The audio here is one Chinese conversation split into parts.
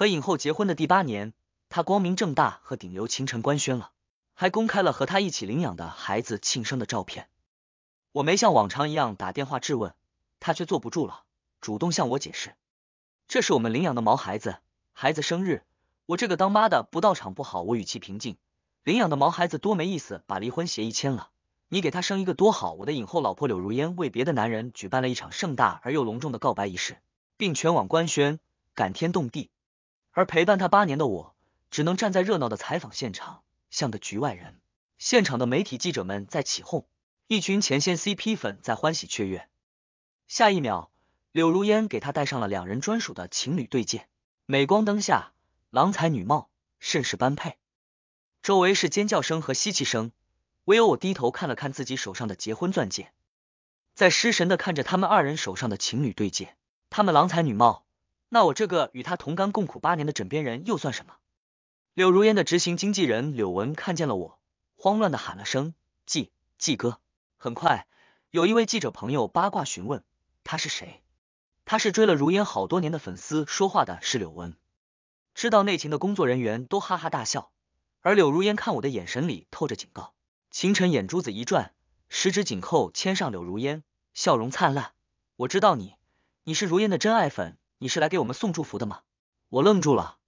和影后结婚的第八年，他光明正大和顶流秦晨官宣了，还公开了和他一起领养的孩子庆生的照片。我没像往常一样打电话质问，他却坐不住了，主动向我解释：“这是我们领养的毛孩子，孩子生日，我这个当妈的不到场不好。”我语气平静：“领养的毛孩子多没意思。”把离婚协议签了，你给他生一个多好。我的影后老婆柳如烟为别的男人举办了一场盛大而又隆重的告白仪式，并全网官宣，感天动地。而陪伴他八年的我，只能站在热闹的采访现场，像个局外人。现场的媒体记者们在起哄，一群前线 CP 粉在欢喜雀跃。下一秒，柳如烟给他戴上了两人专属的情侣对戒，镁光灯下，郎才女貌，甚是般配。周围是尖叫声和吸气声，唯有我低头看了看自己手上的结婚钻戒，在失神的看着他们二人手上的情侣对戒，他们郎才女貌。那我这个与他同甘共苦八年的枕边人又算什么？柳如烟的执行经纪人柳文看见了我，慌乱的喊了声“季季哥”。很快，有一位记者朋友八卦询问他是谁，他是追了如烟好多年的粉丝。说话的是柳文。知道内情的工作人员都哈哈大笑，而柳如烟看我的眼神里透着警告。秦晨眼珠子一转，十指紧扣牵上柳如烟，笑容灿烂。我知道你，你是如烟的真爱粉。你是来给我们送祝福的吗？我愣住了，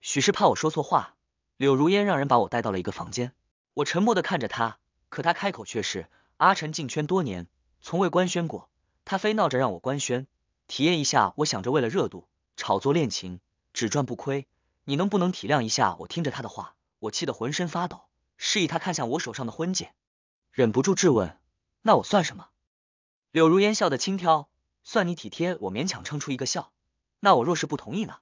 许是怕我说错话，柳如烟让人把我带到了一个房间。我沉默的看着他，可他开口却是：阿晨进圈多年，从未官宣过，他非闹着让我官宣，体验一下。我想着为了热度，炒作恋情，只赚不亏，你能不能体谅一下我？听着他的话，我气得浑身发抖，示意他看向我手上的婚戒，忍不住质问：那我算什么？柳如烟笑得轻佻，算你体贴，我勉强撑出一个笑。那我若是不同意呢？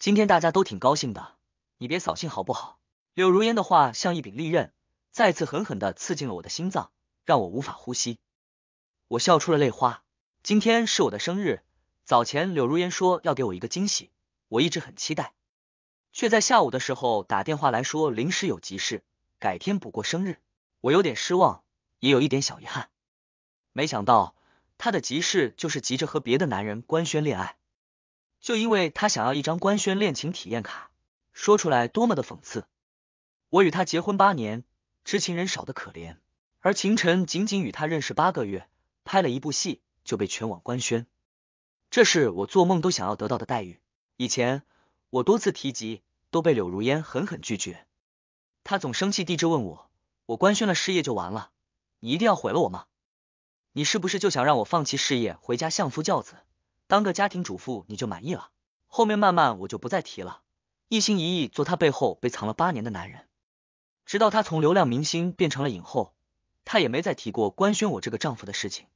今天大家都挺高兴的，你别扫兴好不好？柳如烟的话像一柄利刃，再次狠狠的刺进了我的心脏，让我无法呼吸。我笑出了泪花。今天是我的生日，早前柳如烟说要给我一个惊喜，我一直很期待，却在下午的时候打电话来说临时有急事，改天补过生日。我有点失望，也有一点小遗憾。没想到她的急事就是急着和别的男人官宣恋爱。就因为他想要一张官宣恋情体验卡，说出来多么的讽刺！我与他结婚八年，知情人少得可怜，而秦晨仅仅与他认识八个月，拍了一部戏就被全网官宣，这是我做梦都想要得到的待遇。以前我多次提及，都被柳如烟狠狠拒绝，他总生气地质问我，我官宣了事业就完了，你一定要毁了我吗？你是不是就想让我放弃事业，回家相夫教子？当个家庭主妇你就满意了，后面慢慢我就不再提了，一心一意做她背后被藏了八年的男人，直到她从流量明星变成了影后，她也没再提过官宣我这个丈夫的事情。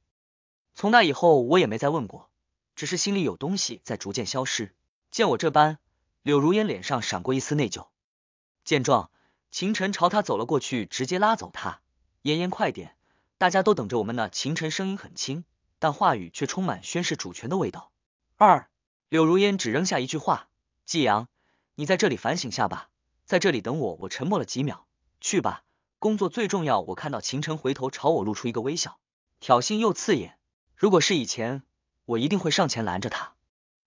从那以后我也没再问过，只是心里有东西在逐渐消失。见我这般，柳如烟脸上闪过一丝内疚。见状，秦晨朝他走了过去，直接拉走他。妍妍快点，大家都等着我们呢。秦晨声音很轻。但话语却充满宣誓主权的味道。二，柳如烟只扔下一句话：“季阳，你在这里反省下吧，在这里等我。”我沉默了几秒，去吧，工作最重要。我看到秦晨回头朝我露出一个微笑，挑衅又刺眼。如果是以前，我一定会上前拦着他。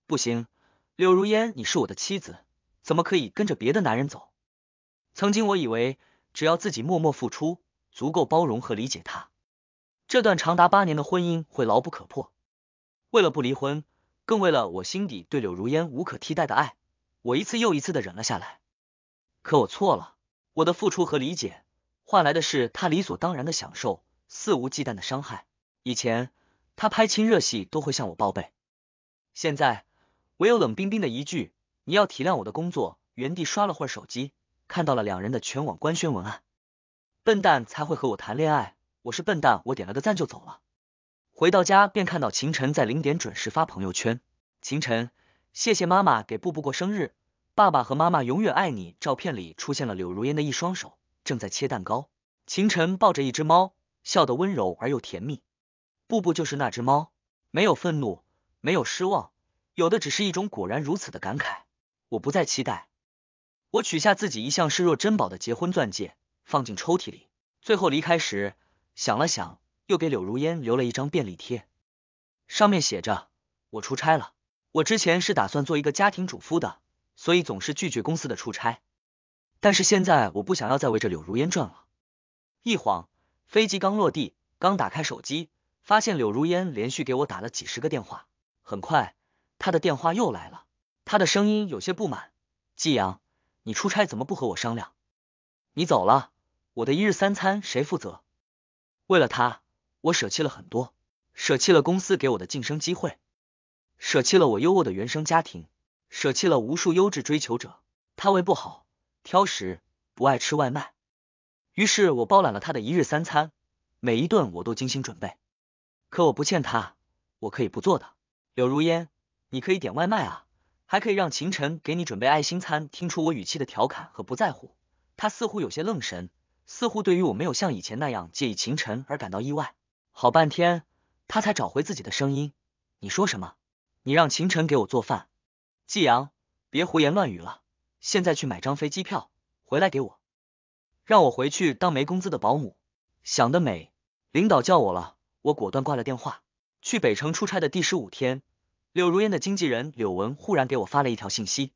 不行，柳如烟，你是我的妻子，怎么可以跟着别的男人走？曾经我以为，只要自己默默付出，足够包容和理解他。这段长达八年的婚姻会牢不可破。为了不离婚，更为了我心底对柳如烟无可替代的爱，我一次又一次的忍了下来。可我错了，我的付出和理解换来的是他理所当然的享受、肆无忌惮的伤害。以前他拍亲热戏都会向我报备，现在唯有冷冰冰的一句“你要体谅我的工作”。原地刷了会手机，看到了两人的全网官宣文案。笨蛋才会和我谈恋爱。我是笨蛋，我点了个赞就走了。回到家便看到秦晨在零点准时发朋友圈。秦晨，谢谢妈妈给布布过生日，爸爸和妈妈永远爱你。照片里出现了柳如烟的一双手，正在切蛋糕。秦晨抱着一只猫，笑得温柔而又甜蜜。布布就是那只猫，没有愤怒，没有失望，有的只是一种果然如此的感慨。我不再期待。我取下自己一向视若珍宝的结婚钻戒，放进抽屉里。最后离开时。想了想，又给柳如烟留了一张便利贴，上面写着：“我出差了。我之前是打算做一个家庭主妇的，所以总是拒绝公司的出差。但是现在我不想要再围着柳如烟转了。”一晃，飞机刚落地，刚打开手机，发现柳如烟连续给我打了几十个电话。很快，她的电话又来了，她的声音有些不满：“季阳，你出差怎么不和我商量？你走了，我的一日三餐谁负责？”为了他，我舍弃了很多，舍弃了公司给我的晋升机会，舍弃了我优渥的原生家庭，舍弃了无数优质追求者。他胃不好，挑食，不爱吃外卖，于是我包揽了他的一日三餐，每一顿我都精心准备。可我不欠他，我可以不做的。柳如烟，你可以点外卖啊，还可以让秦晨给你准备爱心餐。听出我语气的调侃和不在乎，他似乎有些愣神。似乎对于我没有像以前那样介意秦晨而感到意外，好半天他才找回自己的声音。你说什么？你让秦晨给我做饭？季阳，别胡言乱语了，现在去买张飞机票回来给我，让我回去当没工资的保姆，想得美！领导叫我了，我果断挂了电话。去北城出差的第十五天，柳如烟的经纪人柳文忽然给我发了一条信息：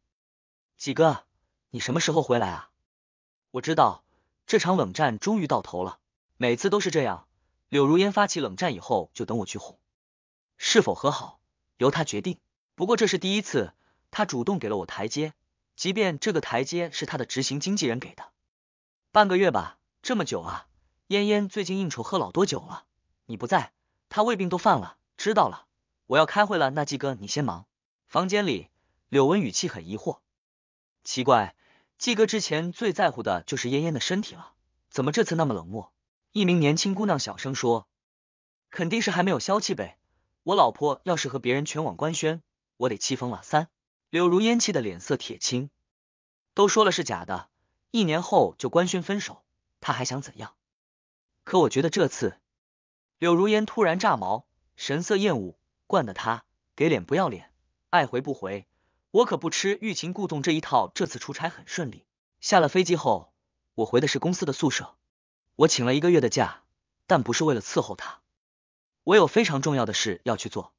季哥，你什么时候回来啊？我知道。这场冷战终于到头了。每次都是这样，柳如烟发起冷战以后，就等我去哄，是否和好由他决定。不过这是第一次，他主动给了我台阶，即便这个台阶是他的执行经纪人给的。半个月吧，这么久啊？烟烟最近应酬喝老多酒了，你不在，他胃病都犯了。知道了，我要开会了，那季哥你先忙。房间里，柳文语气很疑惑，奇怪。季哥之前最在乎的就是嫣嫣的身体了，怎么这次那么冷漠？一名年轻姑娘小声说：“肯定是还没有消气呗。我老婆要是和别人全网官宣，我得气疯了。”三柳如烟气得脸色铁青，都说了是假的，一年后就官宣分手，他还想怎样？可我觉得这次，柳如烟突然炸毛，神色厌恶，惯的他给脸不要脸，爱回不回。我可不吃欲擒故纵这一套。这次出差很顺利，下了飞机后，我回的是公司的宿舍。我请了一个月的假，但不是为了伺候他，我有非常重要的事要去做。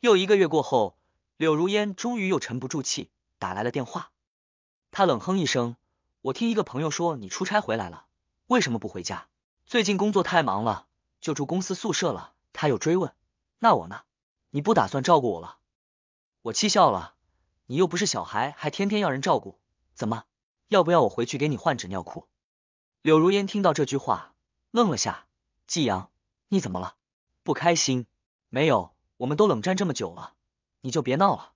又一个月过后，柳如烟终于又沉不住气，打来了电话。他冷哼一声：“我听一个朋友说你出差回来了，为什么不回家？最近工作太忙了，就住公司宿舍了。”他又追问：“那我呢？你不打算照顾我了？”我气笑了。你又不是小孩，还天天要人照顾，怎么？要不要我回去给你换纸尿裤？柳如烟听到这句话，愣了下。季阳，你怎么了？不开心？没有，我们都冷战这么久了，你就别闹了。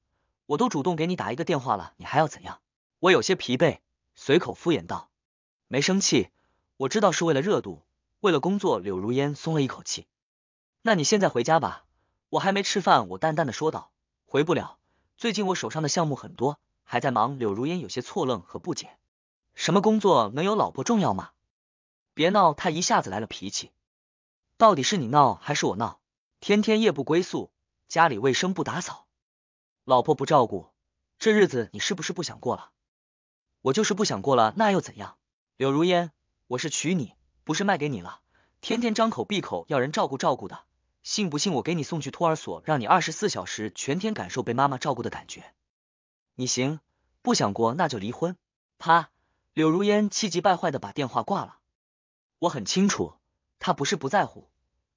我都主动给你打一个电话了，你还要怎样？我有些疲惫，随口敷衍道，没生气。我知道是为了热度，为了工作。柳如烟松了一口气。那你现在回家吧，我还没吃饭。我淡淡的说道，回不了。最近我手上的项目很多，还在忙。柳如烟有些错愣和不解，什么工作能有老婆重要吗？别闹，他一下子来了脾气。到底是你闹还是我闹？天天夜不归宿，家里卫生不打扫，老婆不照顾，这日子你是不是不想过了？我就是不想过了，那又怎样？柳如烟，我是娶你，不是卖给你了。天天张口闭口要人照顾照顾的。信不信我给你送去托儿所，让你二十四小时全天感受被妈妈照顾的感觉？你行不想过那就离婚！啪！柳如烟气急败坏的把电话挂了。我很清楚，他不是不在乎，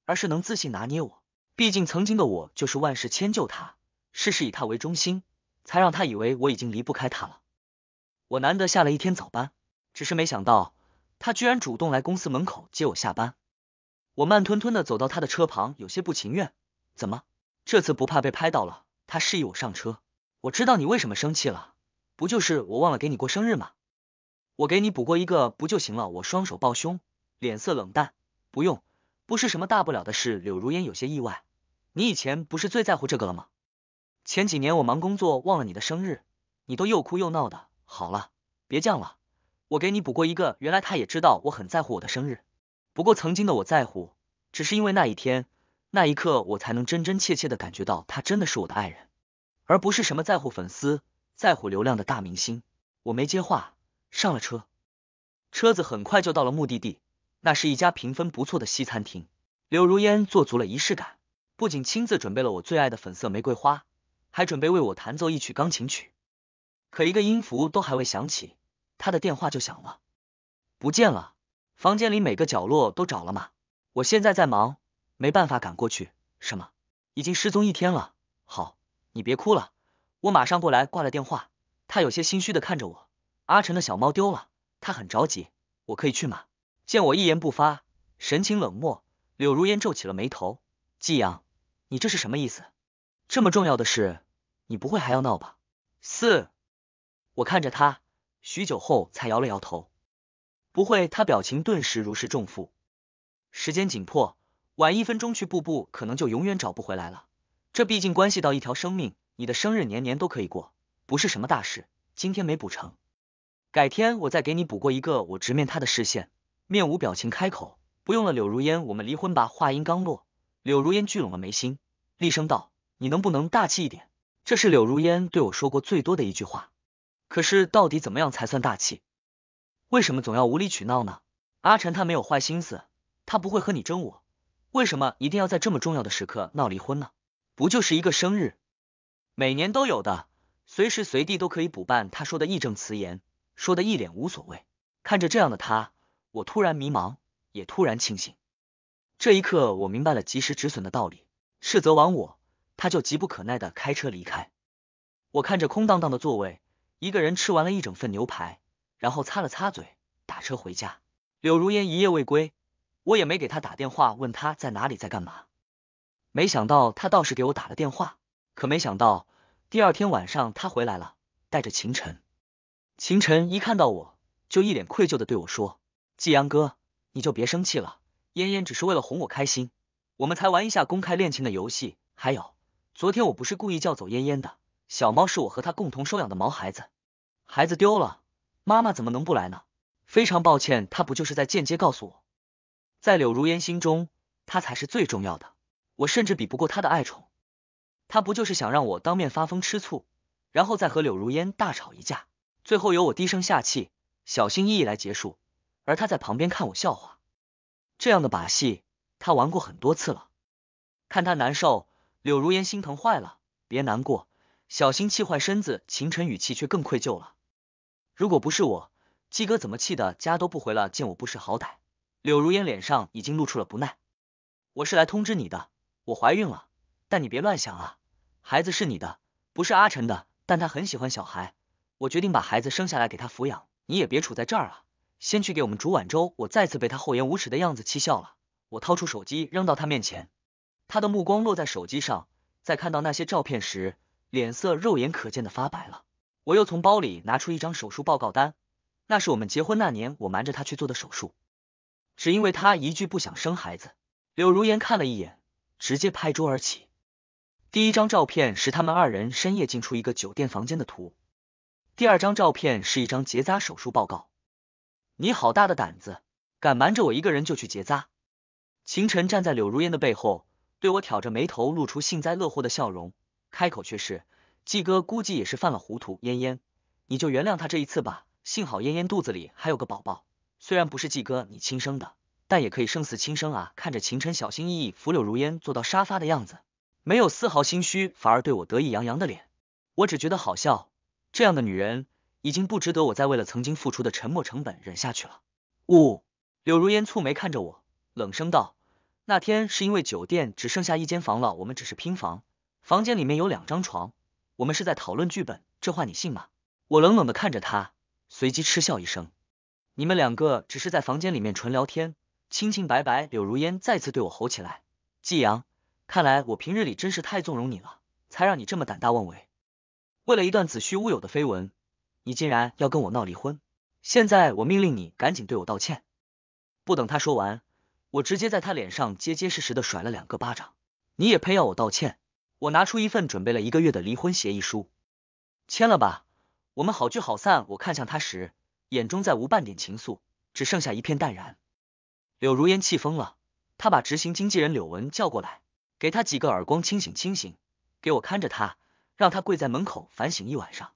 而是能自信拿捏我。毕竟曾经的我就是万事迁就他，事事以他为中心，才让他以为我已经离不开他了。我难得下了一天早班，只是没想到他居然主动来公司门口接我下班。我慢吞吞的走到他的车旁，有些不情愿。怎么，这次不怕被拍到了？他示意我上车。我知道你为什么生气了，不就是我忘了给你过生日吗？我给你补过一个不就行了？我双手抱胸，脸色冷淡。不用，不是什么大不了的事。柳如烟有些意外，你以前不是最在乎这个了吗？前几年我忙工作忘了你的生日，你都又哭又闹的。好了，别犟了，我给你补过一个。原来他也知道我很在乎我的生日。不过曾经的我在乎，只是因为那一天、那一刻，我才能真真切切的感觉到他真的是我的爱人，而不是什么在乎粉丝、在乎流量的大明星。我没接话，上了车，车子很快就到了目的地，那是一家评分不错的西餐厅。柳如烟做足了仪式感，不仅亲自准备了我最爱的粉色玫瑰花，还准备为我弹奏一曲钢琴曲。可一个音符都还未响起，他的电话就响了，不见了。房间里每个角落都找了嘛，我现在在忙，没办法赶过去。什么？已经失踪一天了。好，你别哭了，我马上过来。挂了电话，他有些心虚的看着我。阿晨的小猫丢了，他很着急。我可以去吗？见我一言不发，神情冷漠，柳如烟皱起了眉头。季阳，你这是什么意思？这么重要的事，你不会还要闹吧？四，我看着他，许久后才摇了摇头。不会，他表情顿时如释重负。时间紧迫，晚一分钟去瀑布，可能就永远找不回来了。这毕竟关系到一条生命。你的生日年年都可以过，不是什么大事。今天没补成，改天我再给你补过一个。我直面他的视线，面无表情开口，不用了，柳如烟，我们离婚吧。话音刚落，柳如烟聚拢了眉心，厉声道：“你能不能大气一点？”这是柳如烟对我说过最多的一句话。可是到底怎么样才算大气？为什么总要无理取闹呢？阿晨他没有坏心思，他不会和你争我。为什么一定要在这么重要的时刻闹离婚呢？不就是一个生日，每年都有的，随时随地都可以补办。他说的义正辞严，说的一脸无所谓。看着这样的他，我突然迷茫，也突然清醒。这一刻，我明白了及时止损的道理，斥责完我。他就急不可耐的开车离开。我看着空荡荡的座位，一个人吃完了一整份牛排。然后擦了擦嘴，打车回家。柳如烟一夜未归，我也没给她打电话问她在哪里，在干嘛。没想到她倒是给我打了电话，可没想到第二天晚上她回来了，带着秦晨。秦晨一看到我就一脸愧疚的对我说：“季阳哥，你就别生气了，嫣嫣只是为了哄我开心，我们才玩一下公开恋情的游戏。还有，昨天我不是故意叫走嫣嫣的小猫，是我和她共同收养的毛孩子，孩子丢了。”妈妈怎么能不来呢？非常抱歉，她不就是在间接告诉我，在柳如烟心中，她才是最重要的，我甚至比不过她的爱宠。她不就是想让我当面发疯吃醋，然后再和柳如烟大吵一架，最后由我低声下气、小心翼翼来结束，而他在旁边看我笑话。这样的把戏，他玩过很多次了。看他难受，柳如烟心疼坏了。别难过，小心气坏身子。秦晨语气却更愧疚了。如果不是我，鸡哥怎么气的家都不回了？见我不识好歹，柳如烟脸上已经露出了不耐。我是来通知你的，我怀孕了，但你别乱想啊，孩子是你的，不是阿晨的，但他很喜欢小孩，我决定把孩子生下来给他抚养。你也别杵在这儿了，先去给我们煮碗粥。我再次被他厚颜无耻的样子气笑了。我掏出手机扔到他面前，他的目光落在手机上，在看到那些照片时，脸色肉眼可见的发白了。我又从包里拿出一张手术报告单，那是我们结婚那年我瞒着他去做的手术，只因为他一句不想生孩子。柳如烟看了一眼，直接拍桌而起。第一张照片是他们二人深夜进出一个酒店房间的图，第二张照片是一张结扎手术报告。你好大的胆子，敢瞒着我一个人就去结扎？秦晨站在柳如烟的背后，对我挑着眉头，露出幸灾乐祸的笑容，开口却是。季哥估计也是犯了糊涂，嫣嫣，你就原谅他这一次吧。幸好嫣嫣肚子里还有个宝宝，虽然不是季哥你亲生的，但也可以胜似亲生啊！看着秦晨小心翼翼扶柳如烟坐到沙发的样子，没有丝毫心虚，反而对我得意洋洋的脸，我只觉得好笑。这样的女人已经不值得我再为了曾经付出的沉默成本忍下去了。呜，柳如烟蹙眉看着我，冷声道：“那天是因为酒店只剩下一间房了，我们只是拼房，房间里面有两张床。”我们是在讨论剧本，这话你信吗？我冷冷的看着他，随即嗤笑一声。你们两个只是在房间里面纯聊天，清清白白。柳如烟再次对我吼起来：“季阳，看来我平日里真是太纵容你了，才让你这么胆大妄为。为了一段子虚乌有的绯闻，你竟然要跟我闹离婚。现在我命令你赶紧对我道歉。”不等他说完，我直接在他脸上结结实实的甩了两个巴掌。你也配要我道歉？我拿出一份准备了一个月的离婚协议书，签了吧，我们好聚好散。我看向他时，眼中再无半点情愫，只剩下一片淡然。柳如烟气疯了，她把执行经纪人柳文叫过来，给他几个耳光清醒清醒，给我看着他，让他跪在门口反省一晚上，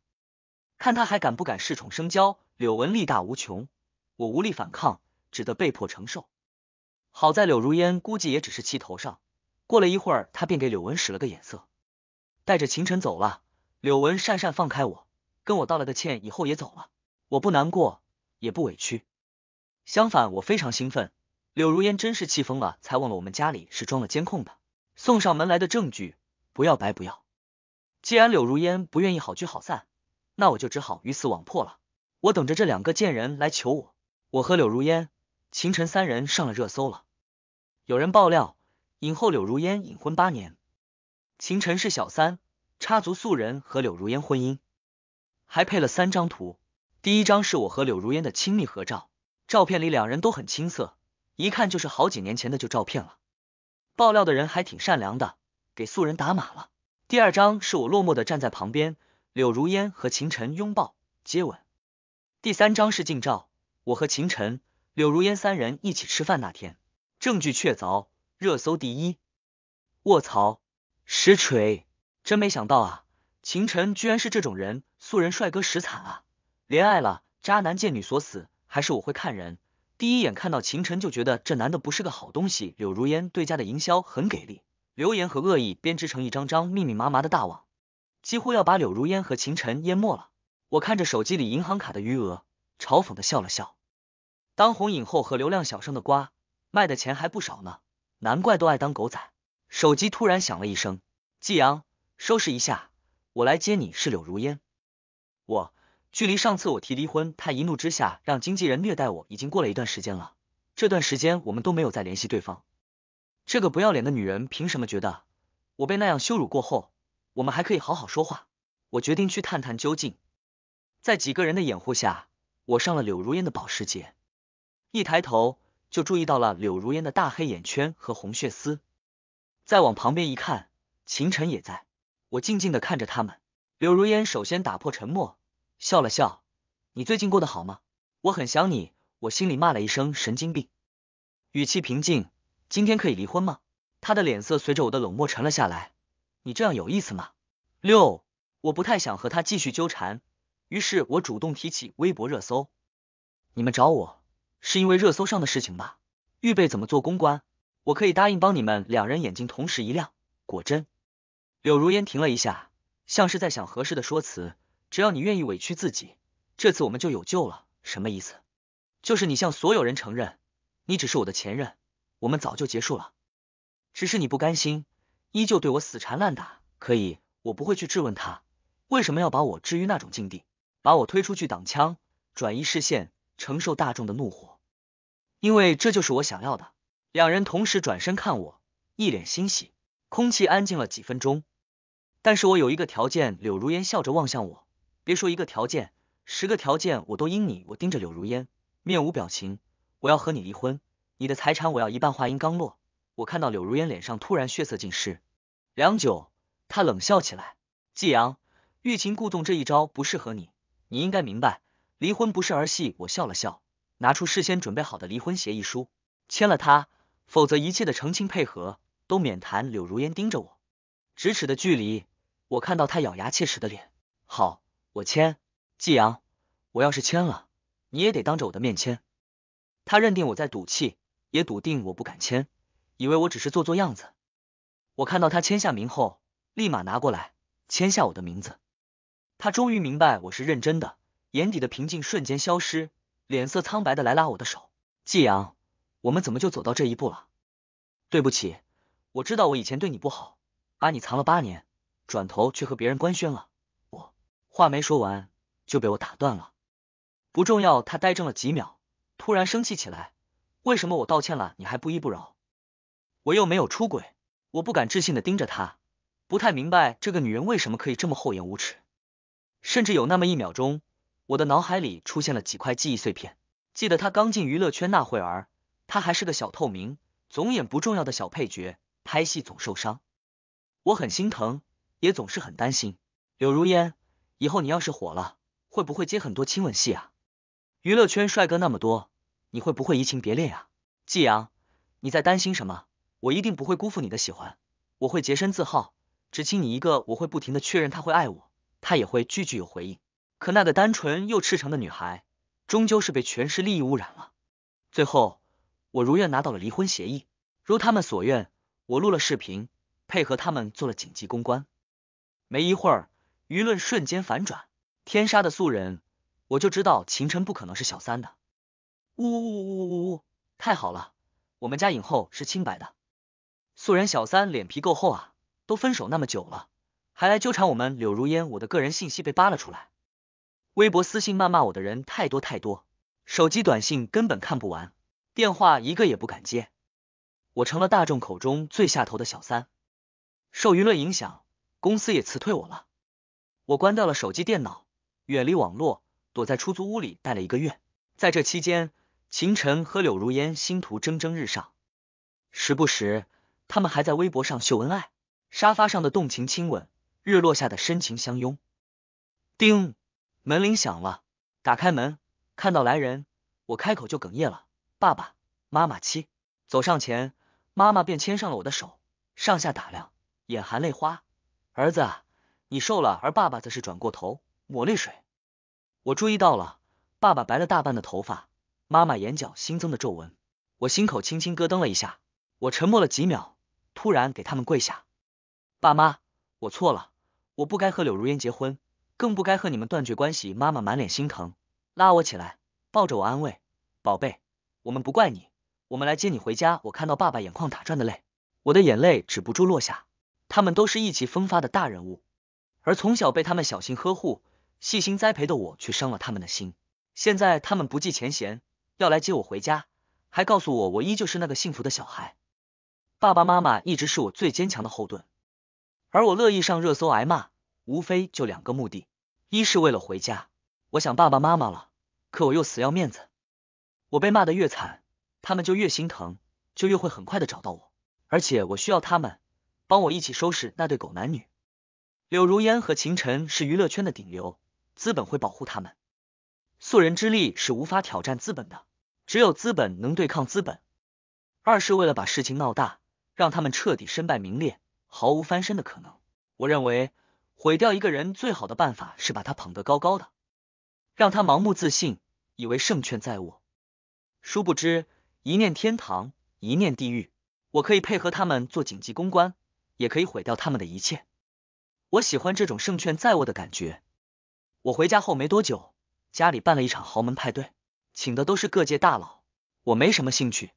看他还敢不敢恃宠生骄。柳文力大无穷，我无力反抗，只得被迫承受。好在柳如烟估计也只是气头上。过了一会儿，他便给柳文使了个眼色，带着秦晨走了。柳文讪讪放开我，跟我道了个歉，以后也走了。我不难过，也不委屈，相反，我非常兴奋。柳如烟真是气疯了，才忘了我们家里是装了监控的，送上门来的证据不要白不要。既然柳如烟不愿意好聚好散，那我就只好鱼死网破了。我等着这两个贱人来求我。我和柳如烟、秦晨三人上了热搜了，有人爆料。影后柳如烟隐婚八年，秦晨是小三，插足素人和柳如烟婚姻，还配了三张图。第一张是我和柳如烟的亲密合照，照片里两人都很青涩，一看就是好几年前的旧照片了。爆料的人还挺善良的，给素人打码了。第二张是我落寞的站在旁边，柳如烟和秦晨拥抱接吻。第三张是近照，我和秦晨、柳如烟三人一起吃饭那天，证据确凿。热搜第一，卧槽，实锤！真没想到啊，秦晨居然是这种人，素人帅哥实惨啊，恋爱了渣男贱女锁死，还是我会看人。第一眼看到秦晨就觉得这男的不是个好东西。柳如烟对家的营销很给力，留言和恶意编织成一张张密密麻麻的大网，几乎要把柳如烟和秦晨淹没了。我看着手机里银行卡的余额，嘲讽的笑了笑。当红影后和流量小生的瓜卖的钱还不少呢。难怪都爱当狗仔。手机突然响了一声，季阳，收拾一下，我来接你。是柳如烟。我距离上次我提离婚，她一怒之下让经纪人虐待我已经过了一段时间了。这段时间我们都没有再联系对方。这个不要脸的女人凭什么觉得我被那样羞辱过后，我们还可以好好说话？我决定去探探究竟。在几个人的掩护下，我上了柳如烟的保时捷。一抬头。就注意到了柳如烟的大黑眼圈和红血丝，再往旁边一看，秦晨也在。我静静的看着他们。柳如烟首先打破沉默，笑了笑：“你最近过得好吗？我很想你。”我心里骂了一声神经病，语气平静：“今天可以离婚吗？”他的脸色随着我的冷漠沉了下来：“你这样有意思吗？”六，我不太想和他继续纠缠，于是我主动提起微博热搜：“你们找我。”是因为热搜上的事情吧？预备怎么做公关？我可以答应帮你们。两人眼睛同时一亮，果真。柳如烟停了一下，像是在想合适的说辞。只要你愿意委屈自己，这次我们就有救了。什么意思？就是你向所有人承认，你只是我的前任，我们早就结束了。只是你不甘心，依旧对我死缠烂打。可以，我不会去质问他，为什么要把我置于那种境地，把我推出去挡枪，转移视线，承受大众的怒火。因为这就是我想要的。两人同时转身看我，一脸欣喜。空气安静了几分钟，但是我有一个条件。柳如烟笑着望向我，别说一个条件，十个条件我都应你。我盯着柳如烟，面无表情。我要和你离婚，你的财产我要一半。话音刚落，我看到柳如烟脸上突然血色尽失。良久，她冷笑起来。季阳，欲擒故纵这一招不适合你，你应该明白，离婚不是儿戏。我笑了笑。拿出事先准备好的离婚协议书，签了他，否则一切的澄清配合都免谈。柳如烟盯着我，咫尺的距离，我看到他咬牙切齿的脸。好，我签，季阳，我要是签了，你也得当着我的面签。他认定我在赌气，也笃定我不敢签，以为我只是做做样子。我看到他签下名后，立马拿过来签下我的名字。他终于明白我是认真的，眼底的平静瞬间消失。脸色苍白的来拉我的手，季阳，我们怎么就走到这一步了？对不起，我知道我以前对你不好，把你藏了八年，转头却和别人官宣了。我话没说完就被我打断了，不重要。他呆怔了几秒，突然生气起来，为什么我道歉了你还不依不饶？我又没有出轨，我不敢置信的盯着他，不太明白这个女人为什么可以这么厚颜无耻，甚至有那么一秒钟。我的脑海里出现了几块记忆碎片，记得他刚进娱乐圈那会儿，他还是个小透明，总演不重要的小配角，拍戏总受伤，我很心疼，也总是很担心。柳如烟，以后你要是火了，会不会接很多亲吻戏啊？娱乐圈帅哥那么多，你会不会移情别恋呀？季阳，你在担心什么？我一定不会辜负你的喜欢，我会洁身自好，只亲你一个。我会不停的确认他会爱我，他也会句句有回应。可那个单纯又赤诚的女孩，终究是被权势利益污染了。最后，我如愿拿到了离婚协议，如他们所愿，我录了视频，配合他们做了紧急公关。没一会儿，舆论瞬间反转。天杀的素人，我就知道秦晨不可能是小三的。呜呜呜呜呜呜！太好了，我们家影后是清白的。素人小三脸皮够厚啊，都分手那么久了，还来纠缠我们柳如烟。我的个人信息被扒了出来。微博私信谩骂我的人太多太多，手机短信根本看不完，电话一个也不敢接，我成了大众口中最下头的小三，受舆论影响，公司也辞退我了。我关掉了手机、电脑，远离网络，躲在出租屋里待了一个月。在这期间，秦晨和柳如烟星途蒸蒸日上，时不时他们还在微博上秀恩爱，沙发上的动情亲吻，日落下的深情相拥。叮。门铃响了，打开门，看到来人，我开口就哽咽了。爸爸妈妈七。”走上前，妈妈便牵上了我的手，上下打量，眼含泪花。儿子，你瘦了。而爸爸则是转过头，抹泪水。我注意到了，爸爸白了大半的头发，妈妈眼角新增的皱纹，我心口轻轻咯噔了一下。我沉默了几秒，突然给他们跪下。爸妈，我错了，我不该和柳如烟结婚。更不该和你们断绝关系。妈妈满脸心疼，拉我起来，抱着我安慰：“宝贝，我们不怪你，我们来接你回家。”我看到爸爸眼眶打转的泪，我的眼泪止不住落下。他们都是意气风发的大人物，而从小被他们小心呵护、细心栽培的我，却伤了他们的心。现在他们不计前嫌，要来接我回家，还告诉我我依旧是那个幸福的小孩。爸爸妈妈一直是我最坚强的后盾，而我乐意上热搜挨骂，无非就两个目的。一是为了回家，我想爸爸妈妈了，可我又死要面子。我被骂的越惨，他们就越心疼，就越会很快的找到我。而且我需要他们帮我一起收拾那对狗男女。柳如烟和秦晨是娱乐圈的顶流，资本会保护他们，素人之力是无法挑战资本的，只有资本能对抗资本。二是为了把事情闹大，让他们彻底身败名裂，毫无翻身的可能。我认为。毁掉一个人最好的办法是把他捧得高高的，让他盲目自信，以为胜券在握。殊不知，一念天堂，一念地狱。我可以配合他们做紧急公关，也可以毁掉他们的一切。我喜欢这种胜券在握的感觉。我回家后没多久，家里办了一场豪门派对，请的都是各界大佬。我没什么兴趣。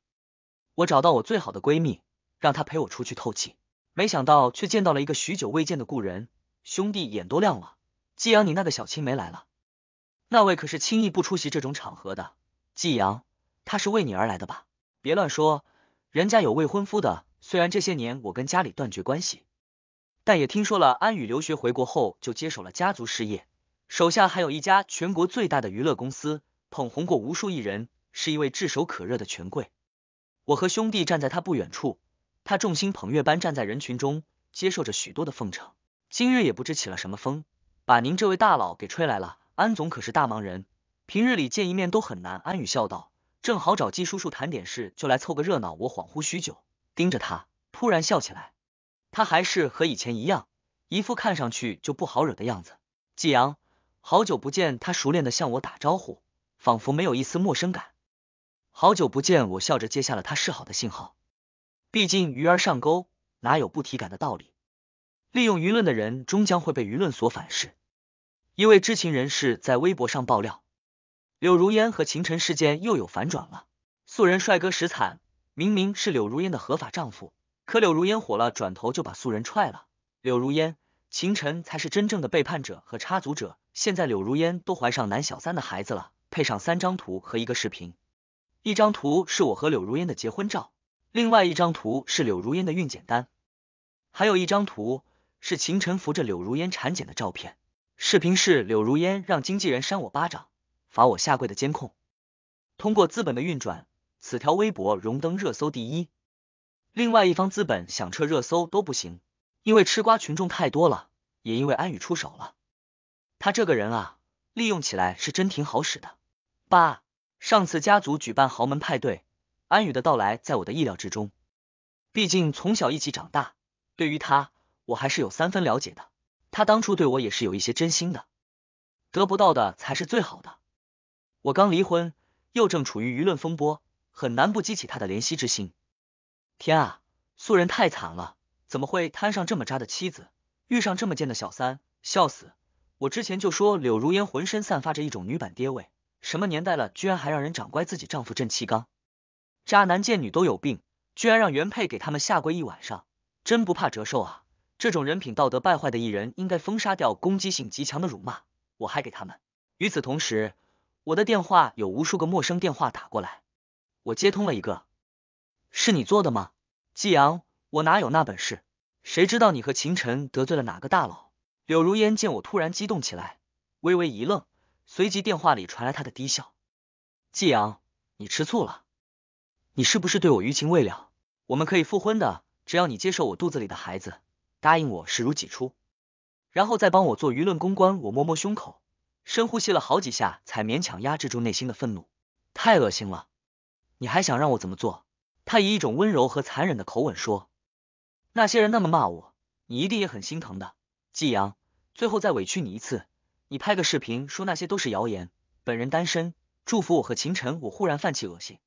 我找到我最好的闺蜜，让她陪我出去透气。没想到却见到了一个许久未见的故人。兄弟眼都亮了。季阳，你那个小青梅来了，那位可是轻易不出席这种场合的。季阳，他是为你而来的吧？别乱说，人家有未婚夫的。虽然这些年我跟家里断绝关系，但也听说了安宇留学回国后就接手了家族事业，手下还有一家全国最大的娱乐公司，捧红过无数艺人，是一位炙手可热的权贵。我和兄弟站在他不远处，他众星捧月般站在人群中，接受着许多的奉承。今日也不知起了什么风，把您这位大佬给吹来了。安总可是大忙人，平日里见一面都很难。安宇笑道：“正好找季叔叔谈点事，就来凑个热闹。”我恍惚许久，盯着他，突然笑起来。他还是和以前一样，一副看上去就不好惹的样子。季阳，好久不见。他熟练的向我打招呼，仿佛没有一丝陌生感。好久不见，我笑着接下了他示好的信号。毕竟鱼儿上钩，哪有不提感的道理？利用舆论的人终将会被舆论所反噬。一位知情人士在微博上爆料：柳如烟和秦晨事件又有反转了。素人帅哥实惨，明明是柳如烟的合法丈夫，可柳如烟火了，转头就把素人踹了。柳如烟、秦晨才是真正的背叛者和插足者。现在柳如烟都怀上男小三的孩子了，配上三张图和一个视频。一张图是我和柳如烟的结婚照，另外一张图是柳如烟的孕检单，还有一张图。是秦晨扶着柳如烟产检的照片，视频是柳如烟让经纪人扇我巴掌，罚我下跪的监控。通过资本的运转，此条微博荣登热搜第一。另外一方资本想撤热搜都不行，因为吃瓜群众太多了，也因为安宇出手了。他这个人啊，利用起来是真挺好使的。爸，上次家族举办豪门派对，安宇的到来在我的意料之中，毕竟从小一起长大，对于他。我还是有三分了解的，他当初对我也是有一些真心的，得不到的才是最好的。我刚离婚，又正处于舆论风波，很难不激起他的怜惜之心。天啊，素人太惨了，怎么会摊上这么渣的妻子，遇上这么贱的小三，笑死！我之前就说柳如烟浑身散发着一种女版爹味，什么年代了，居然还让人掌掴自己丈夫，正气刚，渣男贱女都有病，居然让原配给他们下跪一晚上，真不怕折寿啊！这种人品道德败坏的艺人应该封杀掉，攻击性极强的辱骂，我还给他们。与此同时，我的电话有无数个陌生电话打过来，我接通了一个，是你做的吗？季阳，我哪有那本事？谁知道你和秦晨得罪了哪个大佬？柳如烟见我突然激动起来，微微一愣，随即电话里传来她的低笑。季阳，你吃醋了？你是不是对我余情未了？我们可以复婚的，只要你接受我肚子里的孩子。答应我视如己出，然后再帮我做舆论公关。我摸摸胸口，深呼吸了好几下，才勉强压制住内心的愤怒。太恶心了！你还想让我怎么做？他以一种温柔和残忍的口吻说：“那些人那么骂我，你一定也很心疼的。”季阳，最后再委屈你一次，你拍个视频说那些都是谣言，本人单身，祝福我和秦晨。我忽然泛起恶心，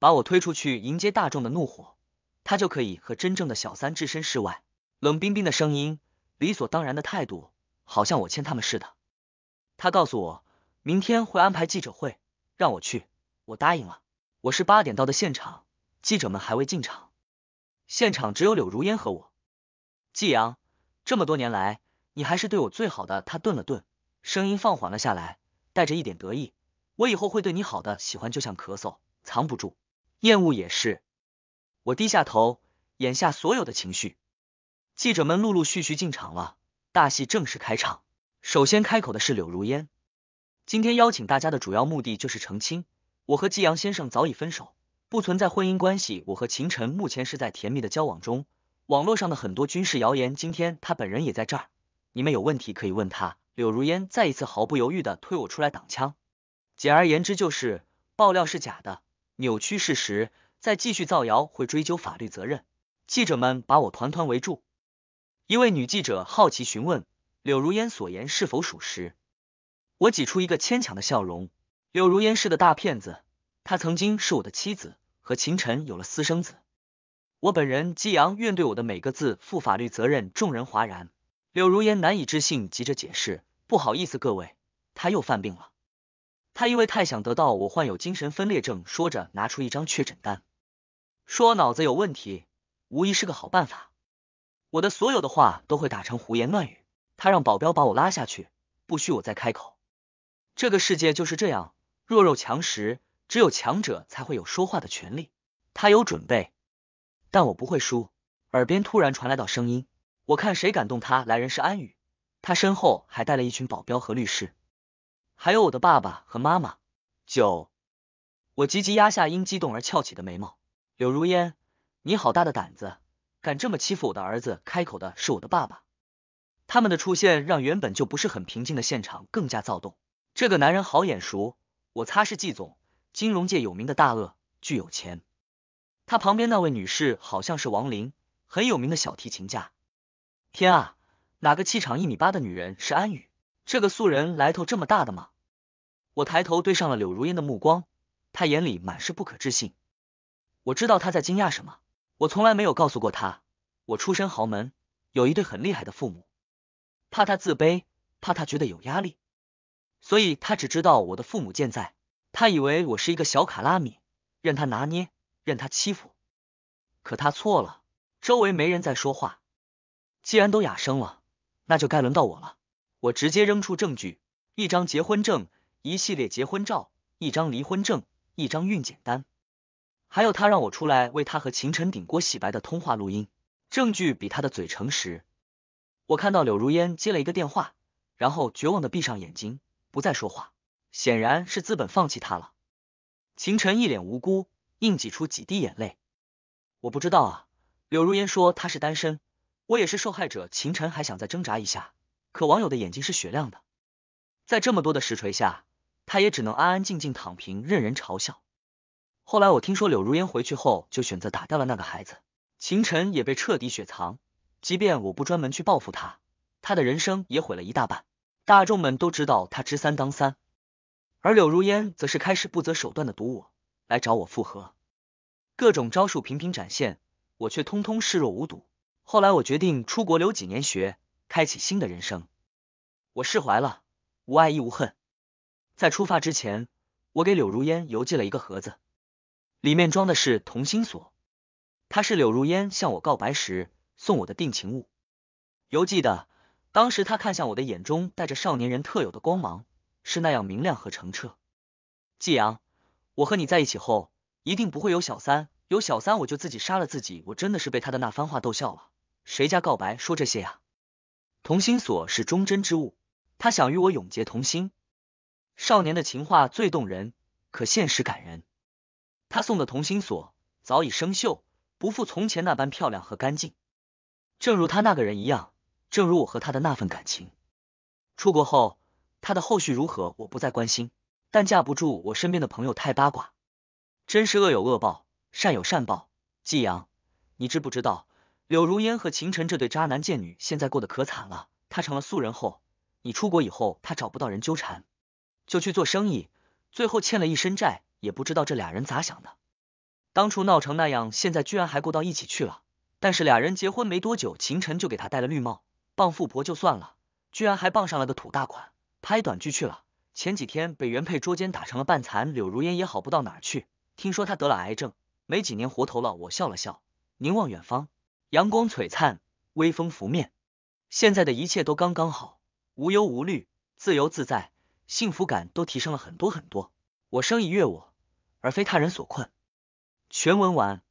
把我推出去迎接大众的怒火，他就可以和真正的小三置身事外。冷冰冰的声音，理所当然的态度，好像我欠他们似的。他告诉我，明天会安排记者会，让我去。我答应了。我是八点到的现场，记者们还未进场，现场只有柳如烟和我。季阳，这么多年来，你还是对我最好的。他顿了顿，声音放缓了下来，带着一点得意。我以后会对你好的。喜欢就像咳嗽，藏不住；厌恶也是。我低下头，眼下所有的情绪。记者们陆陆续续进场了，大戏正式开场。首先开口的是柳如烟，今天邀请大家的主要目的就是澄清，我和季阳先生早已分手，不存在婚姻关系。我和秦晨目前是在甜蜜的交往中，网络上的很多军事谣言，今天他本人也在这儿，你们有问题可以问他。柳如烟再一次毫不犹豫的推我出来挡枪，简而言之就是爆料是假的，扭曲事实，再继续造谣会追究法律责任。记者们把我团团围住。一位女记者好奇询问柳如烟所言是否属实。我挤出一个牵强的笑容。柳如烟是个大骗子，她曾经是我的妻子，和秦晨有了私生子。我本人激昂，愿对我的每个字负法律责任。众人哗然。柳如烟难以置信，急着解释：“不好意思各位，她又犯病了。他因为太想得到我，患有精神分裂症。”说着拿出一张确诊单，说脑子有问题，无疑是个好办法。我的所有的话都会打成胡言乱语。他让保镖把我拉下去，不许我再开口。这个世界就是这样，弱肉强食，只有强者才会有说话的权利。他有准备，但我不会输。耳边突然传来到声音，我看谁敢动他。来人是安宇，他身后还带了一群保镖和律师，还有我的爸爸和妈妈。九，我急急压下因激动而翘起的眉毛。柳如烟，你好大的胆子！敢这么欺负我的儿子？开口的是我的爸爸。他们的出现让原本就不是很平静的现场更加躁动。这个男人好眼熟，我擦是季总，金融界有名的大鳄，巨有钱。他旁边那位女士好像是王林，很有名的小提琴家。天啊，哪个气场一米八的女人是安雨？这个素人来头这么大的吗？我抬头对上了柳如烟的目光，她眼里满是不可置信。我知道她在惊讶什么。我从来没有告诉过他，我出身豪门，有一对很厉害的父母，怕他自卑，怕他觉得有压力，所以他只知道我的父母健在，他以为我是一个小卡拉米，任他拿捏，任他欺负。可他错了，周围没人在说话，既然都哑声了，那就该轮到我了。我直接扔出证据：一张结婚证，一系列结婚照，一张离婚证，一张孕检单。还有他让我出来为他和秦晨顶锅洗白的通话录音，证据比他的嘴诚实。我看到柳如烟接了一个电话，然后绝望的闭上眼睛，不再说话，显然是资本放弃他了。秦晨一脸无辜，硬挤出几滴眼泪。我不知道啊，柳如烟说她是单身，我也是受害者。秦晨还想再挣扎一下，可网友的眼睛是雪亮的，在这么多的实锤下，他也只能安安静静躺平，任人嘲笑。后来我听说柳如烟回去后就选择打掉了那个孩子，秦晨也被彻底雪藏。即便我不专门去报复他，他的人生也毁了一大半。大众们都知道他知三当三，而柳如烟则是开始不择手段的毒我，来找我复合，各种招数频频展现，我却通通视若无睹。后来我决定出国留几年学，开启新的人生。我释怀了，无爱亦无恨。在出发之前，我给柳如烟邮寄了一个盒子。里面装的是同心锁，它是柳如烟向我告白时送我的定情物。犹记得，当时他看向我的眼中带着少年人特有的光芒，是那样明亮和澄澈。季阳，我和你在一起后，一定不会有小三。有小三，我就自己杀了自己。我真的是被他的那番话逗笑了。谁家告白说这些呀？同心锁是忠贞之物，他想与我永结同心。少年的情话最动人，可现实感人。他送的同心锁早已生锈，不复从前那般漂亮和干净。正如他那个人一样，正如我和他的那份感情。出国后，他的后续如何，我不再关心。但架不住我身边的朋友太八卦，真是恶有恶报，善有善报。季阳，你知不知道，柳如烟和秦晨这对渣男贱女现在过得可惨了。他成了素人后，你出国以后，他找不到人纠缠，就去做生意，最后欠了一身债。也不知道这俩人咋想的，当初闹成那样，现在居然还过到一起去了。但是俩人结婚没多久，秦晨就给他戴了绿帽，傍富婆就算了，居然还傍上了个土大款，拍短剧去了。前几天被原配捉奸，打成了半残。柳如烟也好不到哪去，听说他得了癌症，没几年活头了。我笑了笑，凝望远方，阳光璀璨，微风拂面，现在的一切都刚刚好，无忧无虑，自由自在，幸福感都提升了很多很多。我生一月，我。而非他人所困。全文完。